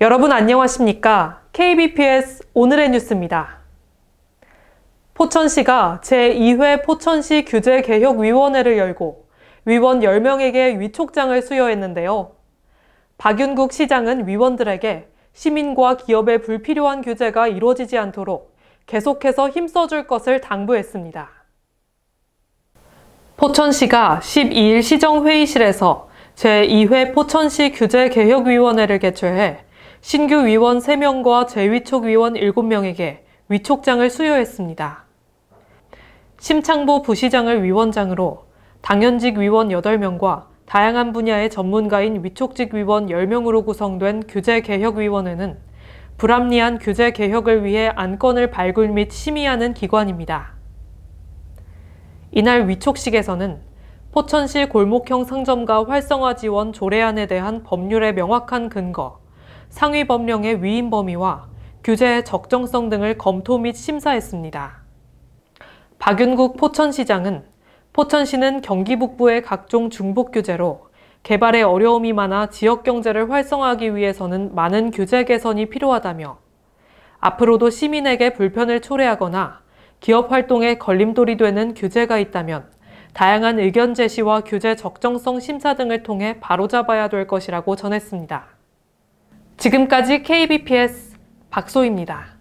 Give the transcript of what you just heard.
여러분 안녕하십니까? KBPS 오늘의 뉴스입니다. 포천시가 제2회 포천시 규제개혁위원회를 열고 위원 10명에게 위촉장을 수여했는데요. 박윤국 시장은 위원들에게 시민과 기업의 불필요한 규제가 이루어지지 않도록 계속해서 힘써줄 것을 당부했습니다. 포천시가 12일 시정회의실에서 제2회 포천시 규제개혁위원회를 개최해 신규 위원 3명과 재위촉 위원 7명에게 위촉장을 수여했습니다. 심창보 부시장을 위원장으로 당연직 위원 8명과 다양한 분야의 전문가인 위촉직 위원 10명으로 구성된 규제개혁위원회는 불합리한 규제 개혁을 위해 안건을 발굴 및 심의하는 기관입니다. 이날 위촉식에서는 포천시 골목형 상점가 활성화 지원 조례안에 대한 법률의 명확한 근거, 상위 법령의 위임 범위와 규제의 적정성 등을 검토 및 심사했습니다. 박윤국 포천시장은 포천시는 경기 북부의 각종 중복 규제로 개발에 어려움이 많아 지역 경제를 활성화하기 위해서는 많은 규제 개선이 필요하다며 앞으로도 시민에게 불편을 초래하거나 기업 활동에 걸림돌이 되는 규제가 있다면 다양한 의견 제시와 규제 적정성 심사 등을 통해 바로잡아야 될 것이라고 전했습니다. 지금까지 KBPS 박소입니다.